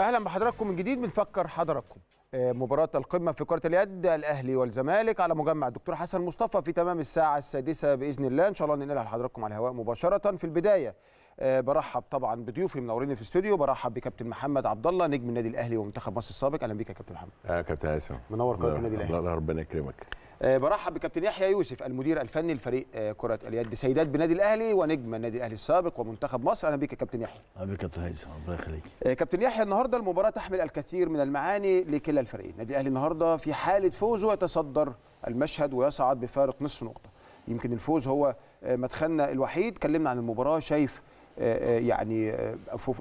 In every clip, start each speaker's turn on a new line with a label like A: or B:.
A: اهلا بحضراتكم من جديد بنفكر حضراتكم آه، مباراة القمة في كرة اليد الأهلي والزمالك على مجمع الدكتور حسن مصطفى في تمام الساعة السادسة بإذن الله إن شاء الله ننقلها لحضراتكم على الهواء مباشرة في البداية آه، برحب طبعا بضيوفي منورين في الاستوديو برحب بكابتن محمد عبد الله نجم النادي الأهلي ومنتخب مصر السابق أهلا بك يا كابتن محمد آه كابتن اسامه منور قناة النادي الأهلي الله ربنا يكرمك آه، برحب بكابتن يحيى يوسف المدير الفني لفريق آه، كره اليد سيدات بنادي الاهلي ونجم النادي الاهلي السابق ومنتخب مصر اهلا بك يا كابتن يحيى
B: اهلا بك يا كابتن هيثم ربنا يخليك
A: آه، كابتن يحيى النهارده المباراه تحمل الكثير من المعاني لكلا الفريقين النادي الاهلي النهارده في حاله فوزه يتصدر المشهد ويصعد بفارق نصف نقطه يمكن الفوز هو مدخلنا الوحيد كلمنا عن المباراه شايف يعني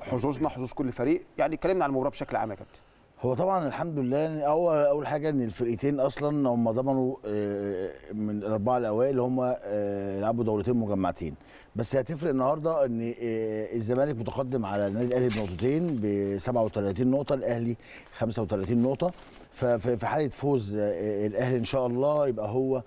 A: حظوظنا حظوظ كل فريق يعني اتكلمنا عن المباراه بشكل عام يا كابتن
B: هو طبعا الحمد لله اول اول حاجه ان الفرقتين اصلا هم ضمنوا آه، من الاربعه الاوائل هم آه، لعبوا دورتين مجمعتين بس هتفرق النهارده ان آه، الزمالك متقدم على النادي الاهلي بنقطتين ب 37 نقطه الاهلي 35 نقطه ففي حاله فوز الاهلي ان شاء الله يبقى هو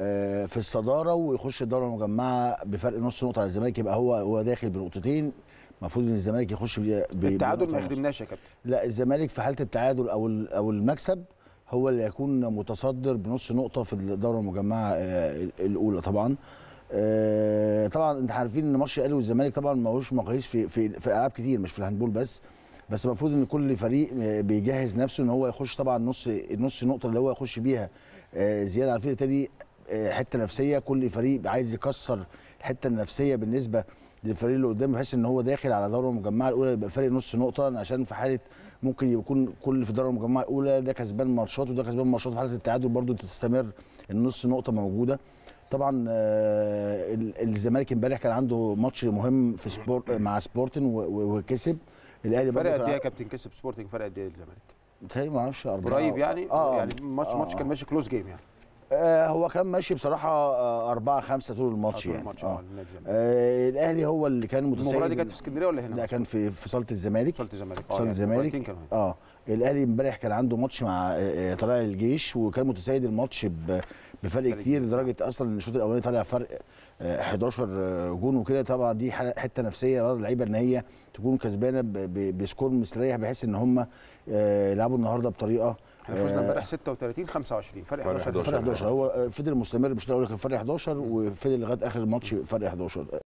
B: آه، في الصداره ويخش الدوره المجمعه بفرق نص نقطه على الزمالك يبقى هو هو داخل بنقطتين المفروض ان الزمالك يخش بالتعادل ما يخدمناش يا كابتن لا الزمالك في حاله التعادل او او المكسب هو اللي هيكون متصدر بنص نقطه في الدوره المجمعه آه، الاولى طبعا آه، طبعا انت عارفين ان ماتش الاهلي والزمالك طبعا هوش مقاييس في في في العاب كتير مش في الهاندبول بس بس المفروض ان كل فريق بيجهز نفسه ان هو يخش طبعا نص نص نقطه اللي هو يخش بيها زياده على الفريق التاني آه، حته نفسيه كل فريق عايز يكسر الحته النفسيه بالنسبه للفريق اللي قدامه بحيث ان هو داخل على دوره المجمعه الاولى يبقى فارق نص نقطه عشان في حاله ممكن يكون كل في دوره المجمعه الاولى ده كسبان ماتشات وده كسبان ماتشات في حاله التعادل برده تستمر النص نقطه موجوده طبعا آه، الزمالك امبارح كان عنده ماتش مهم في سبور مع سبورتن وكسب الاهلي فرق قد ايه يا
A: كابتن كسب سبورتنج فرق قد ايه الزمالك؟
B: متهيألي ما اعرفش قريب يعني اه يعني ماتش آه ماتش كان ماشي كلوز جيم يعني آه هو كان ماشي بصراحه آه 4 5 طول الماتش آه، يعني الماتش آه. آه،, آه الاهلي هو اللي كان متسيد المباراه دي كانت في
A: اسكندريه ولا هنا؟ لا
B: كان في في صاله الزمالك صاله الزمالك آه، صاله يعني الزمالك اه الاهلي امبارح كان عنده ماتش مع آه، آه، طلائع الجيش وكان متسيد الماتش بفرق كتير لدرجه اصلا ان الشوط الاولاني طالع فرق 11 آه، جون وكده طبعا دي حته نفسيه بعض اللعيبه ان هي تكون كسبانه بسكور مستريح بحيث ان هم يلعبوا النهارده بطريقه احنا فزنا امبارح
A: 36 25 فرق 11 فرق 11
B: هو فضل مستمر مش الاول كان فرق 11 وفضل لغايه اخر الماتش فرق 11